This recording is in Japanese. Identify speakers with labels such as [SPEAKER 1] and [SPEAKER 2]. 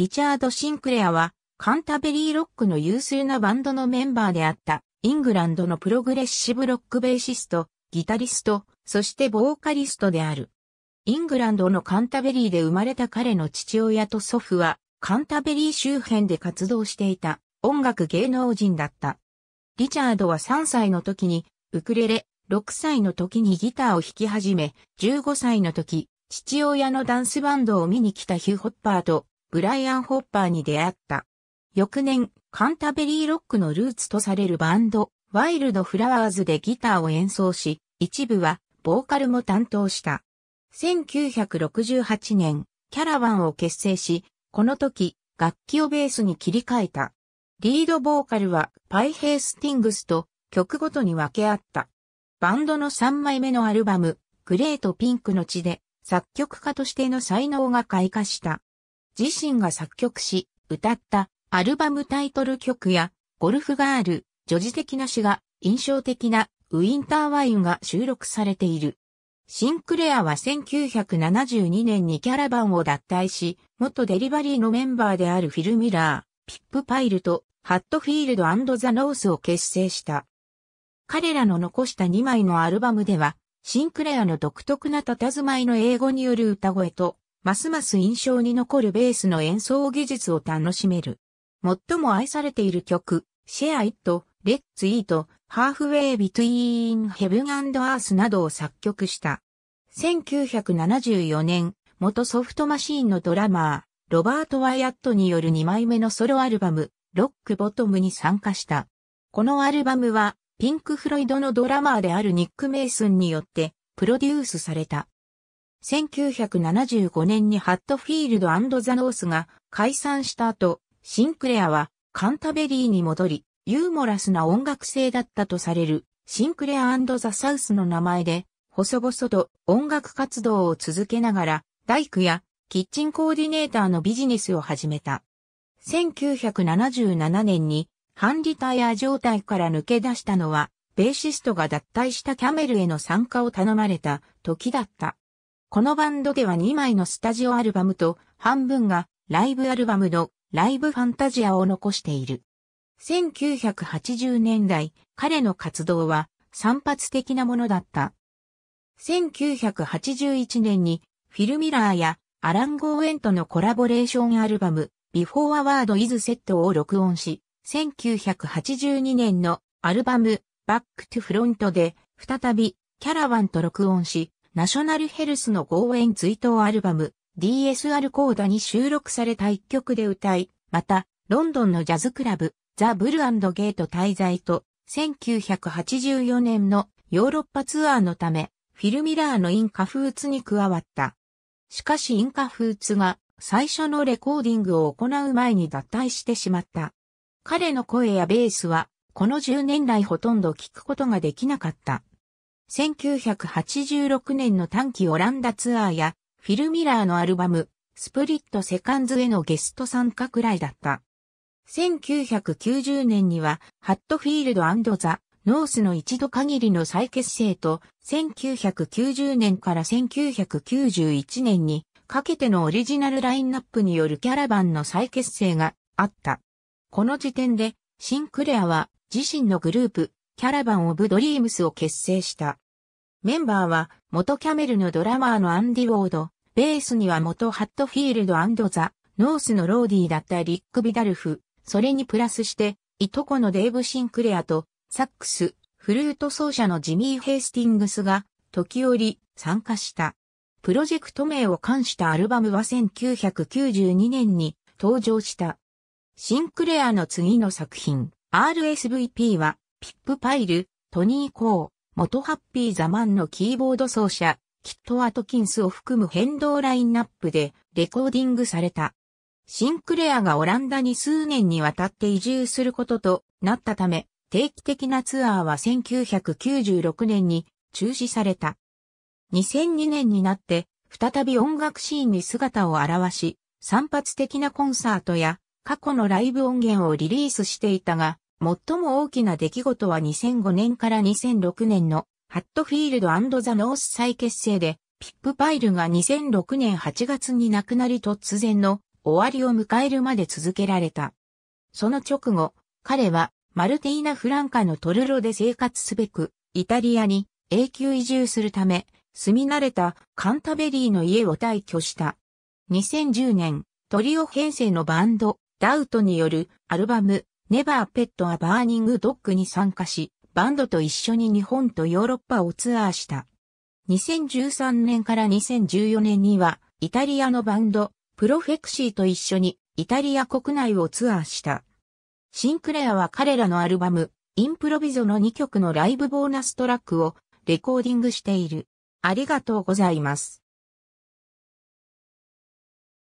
[SPEAKER 1] リチャード・シンクレアは、カンタベリーロックの優秀なバンドのメンバーであった、イングランドのプログレッシブロックベーシスト、ギタリスト、そしてボーカリストである。イングランドのカンタベリーで生まれた彼の父親と祖父は、カンタベリー周辺で活動していた音楽芸能人だった。リチャードは3歳の時にウクレレ、6歳の時にギターを弾き始め、15歳の時、父親のダンスバンドを見に来たヒュー・ホッパーとブライアン・ホッパーに出会った。翌年、カンタベリーロックのルーツとされるバンド、ワイルド・フラワーズでギターを演奏し、一部はボーカルも担当した。1968年、キャラバンを結成し、この時、楽器をベースに切り替えた。リードボーカルはパイヘイスティングスと曲ごとに分け合った。バンドの3枚目のアルバム、グレートピンクの地で作曲家としての才能が開花した。自身が作曲し、歌ったアルバムタイトル曲やゴルフガール、女児的な詩が印象的なウィンターワインが収録されている。シンクレアは1972年にキャラバンを脱退し、元デリバリーのメンバーであるフィル・ミラー、ピップ・パイルとハットフィールドザ・ノースを結成した。彼らの残した2枚のアルバムでは、シンクレアの独特な佇まいの英語による歌声と、ますます印象に残るベースの演奏技術を楽しめる。最も愛されている曲、Share It, Let's Eat, Halfway Between Heaven and Earth などを作曲した。1974年、元ソフトマシーンのドラマー、ロバート・ワイアットによる2枚目のソロアルバム、ロック・ボトムに参加した。このアルバムは、ピンク・フロイドのドラマーであるニック・メイスンによって、プロデュースされた。1975年にハットフィールドザノースが解散した後、シンクレアはカンタベリーに戻り、ユーモラスな音楽性だったとされるシンクレアザ・サウスの名前で、細々と音楽活動を続けながら、大工やキッチンコーディネーターのビジネスを始めた。1977年にハンリタイア状態から抜け出したのは、ベーシストが脱退したキャメルへの参加を頼まれた時だった。このバンドでは2枚のスタジオアルバムと半分がライブアルバムのライブファンタジアを残している。1980年代、彼の活動は散発的なものだった。1981年にフィルミラーやアラン・ゴーエンとのコラボレーションアルバム Before a w イ r d is Set を録音し、1982年のアルバム Back to Front で再びキャラワンと録音し、ナショナルヘルスの合演追悼アルバム DSR コーダに収録された一曲で歌い、また、ロンドンのジャズクラブ、ザ・ブルゲート滞在と、1984年のヨーロッパツアーのため、フィルミラーのインカフーツに加わった。しかしインカフーツが最初のレコーディングを行う前に脱退してしまった。彼の声やベースは、この10年来ほとんど聞くことができなかった。1986年の短期オランダツアーや、フィル・ミラーのアルバム、スプリット・セカンズへのゲスト参加くらいだった。1990年には、ハットフィールドザ・ノースの一度限りの再結成と、1990年から1991年にかけてのオリジナルラインナップによるキャラバンの再結成があった。この時点で、シンクレアは自身のグループ、キャラバン・オブ・ドリームスを結成した。メンバーは、元キャメルのドラマーのアンディ・ウォード、ベースには元ハットフィールドザ・ノースのローディーだったリック・ビダルフ、それにプラスして、いとこのデーブ・シンクレアと、サックス、フルート奏者のジミー・ヘイスティングスが、時折、参加した。プロジェクト名を冠したアルバムは1992年に登場した。シンクレアの次の作品、RSVP はピップパイル、トニー・コー、元ハッピー・ザ・マンのキーボード奏者、キット・アトキンスを含む変動ラインナップでレコーディングされた。シンクレアがオランダに数年にわたって移住することとなったため、定期的なツアーは1996年に中止された。2002年になって再び音楽シーンに姿を現し、散発的なコンサートや過去のライブ音源をリリースしていたが、最も大きな出来事は2005年から2006年のハットフィールドザ・ノース再結成で、ピップパイルが2006年8月に亡くなり突然の終わりを迎えるまで続けられた。その直後、彼はマルティーナ・フランカのトルロで生活すべく、イタリアに永久移住するため、住み慣れたカンタベリーの家を退去した。2010年、トリオ編成のバンド、ダウトによるアルバム、ネバーペットはバーニングドッグに参加し、バンドと一緒に日本とヨーロッパをツアーした。2013年から2014年には、イタリアのバンド、プロフェクシーと一緒に、イタリア国内をツアーした。シンクレアは彼らのアルバム、インプロビゾの2曲のライブボーナストラックをレコーディングしている。ありがとうございます。